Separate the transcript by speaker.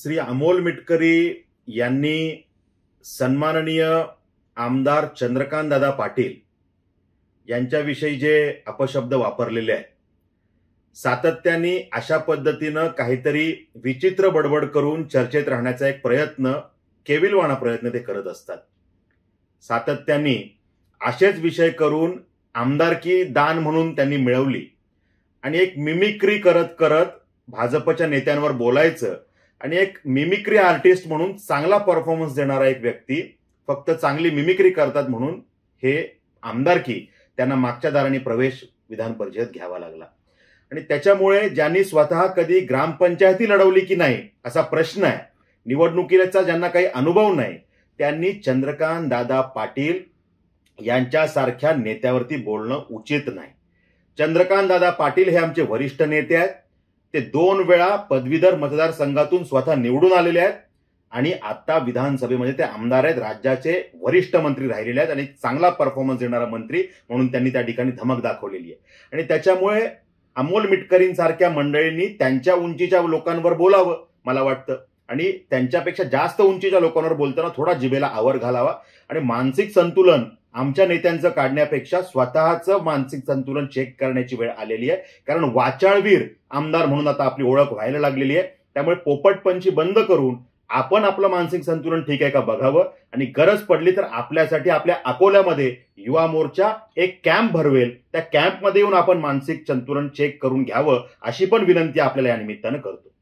Speaker 1: श्री अमोल मिटकरी यांनी सन्माननीय आमदार चंद्रकांत दादा पाटील यांच्याविषयी जे अपशब्द वापरलेले आहेत सातत्याने अशा पद्धतीनं काहीतरी विचित्र बडबड करून चर्चेत राहण्याचा एक प्रयत्न केविलवाणा प्रयत्न ते करत असतात सातत्याने असेच विषय करून आमदारकी दान म्हणून त्यांनी मिळवली आणि एक मिमिक्री करत करत भाजपच्या नेत्यांवर बोलायचं आणि एक मिमिक्री आर्टिस्ट म्हणून चांगला परफॉर्मन्स देणारा एक व्यक्ती फक्त चांगली मिमिक्री करतात म्हणून हे आमदारकी त्यांना मागच्या दाराने प्रवेश विधान परिषदेत घ्यावा लागला आणि त्याच्यामुळे ज्यांनी स्वतः कधी ग्रामपंचायती लढवली की नाही असा प्रश्न आहे निवडणुकीचा ज्यांना काही अनुभव नाही त्यांनी चंद्रकांत दादा पाटील यांच्यासारख्या नेत्यावरती बोलणं उचित नाही चंद्रकांत दादा पाटील हे आमचे वरिष्ठ नेते आहेत ते दोन वेळा पदवीधर मतदारसंघातून स्वतः निवडून आलेले आहेत आणि आता विधानसभेमध्ये ते आमदार आहेत राज्याचे वरिष्ठ मंत्री राहिलेले आहेत आणि चांगला परफॉर्मन्स देणारा मंत्री म्हणून त्यांनी त्या ठिकाणी धमक दाखवलेली आहे आणि त्याच्यामुळे अमोल मिटकरींसारख्या मंडळींनी त्यांच्या उंचीच्या लोकांवर बोलावं मला वाटतं आणि त्यांच्यापेक्षा जास्त उंचीच्या लोकांवर बोलताना थोडा जिभेला आवर घालावा आणि मानसिक संतुलन आमच्या नेत्यांचं काढण्यापेक्षा स्वतःच मानसिक संतुलन चेक करण्याची वेळ आलेली आहे कारण वाचाळवीर आमदार म्हणून आता आपली ओळख व्हायला लागलेली आहे त्यामुळे पोपटपंची बंद करून आपण आपलं मानसिक संतुलन ठीक आहे का बघावं आणि गरज पडली तर आपल्यासाठी आपल्या अकोल्यामध्ये युवा मोर्चा एक कॅम्प भरवेल त्या कॅम्पमध्ये येऊन आपण मानसिक संतुलन चेक करून घ्यावं अशी पण विनंती आपल्याला या निमित्तानं करतो